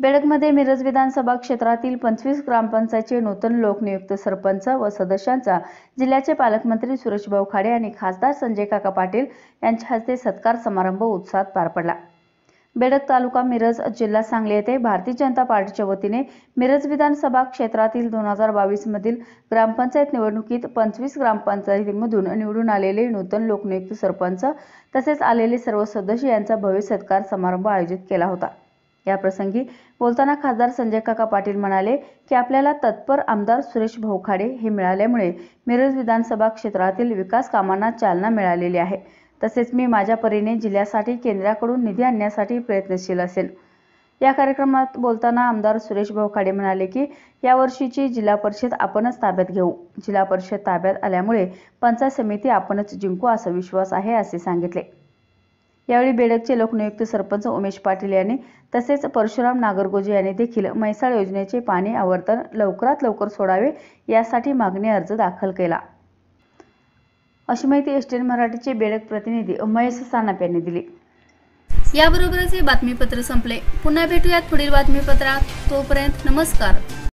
बेडकमध्ये मिरज विधानसभा क्षेत्रातील पंचवीस ग्रामपंचायतचे नूतन लोकनियुक्त सरपंच व सदस्यांचा जिल्ह्याचे पालकमंत्री सुरेशभाऊ खाडे आणि खासदार संजय काका पाटील यांच्या हस्ते सत्कार समारंभ उत्साहात पार पडला बेडक तालुका मिरज जिल्हा सांगली येथे भारतीय जनता पार्टीच्या वतीने मिरज विधानसभा क्षेत्रातील दोन हजार बावीसमधील ग्रामपंचायत निवडणुकीत पंचवीस ग्रामपंचायतीमधून निवडून आलेले नूतन लोकनियुक्त सरपंच तसेच आलेले सर्व सदस्य यांचा भव्य सत्कार समारंभ आयोजित केला होता याप्रसंगी बोलताना खासदार संजय काका पाटील म्हणाले की आपल्याला तत्पर आमदार सुरेश भाऊखाडे हे मिळाल्यामुळे मिरज विधानसभा क्षेत्रातील विकास कामांना चालना मिळालेली आहे तसेच मी माझ्या परीने जिल्ह्यासाठी केंद्राकडून निधी आणण्यासाठी प्रयत्नशील असेल या कार्यक्रमात बोलताना आमदार सुरेश भाऊखाडे म्हणाले की यावर्षीची जिल्हा परिषद आपणच ताब्यात घेऊ जिल्हा परिषद ताब्यात आल्यामुळे पंचायत समिती आपणच जिंकू असा विश्वास आहे असे सांगितले यावेळी बेडकचे लोकनियुक्त सरपंच उमेश पाटील यांनी तसेच परशुराम नागरगोजे यांनी देखील म्हैसाळ योजनेचे पाणी आवर्तन लवकरात लवकर सोडावे यासाठी मागणी अर्ज दाखल केला अशी माहिती एसटीएन मराठीचे बेडक प्रतिनिधी महेश सानप यांनी दिली याबरोबरच हे बातमीपत्र संपले पुन्हा भेटूयात पुढील बातमीपत्रात तोपर्यंत नमस्कार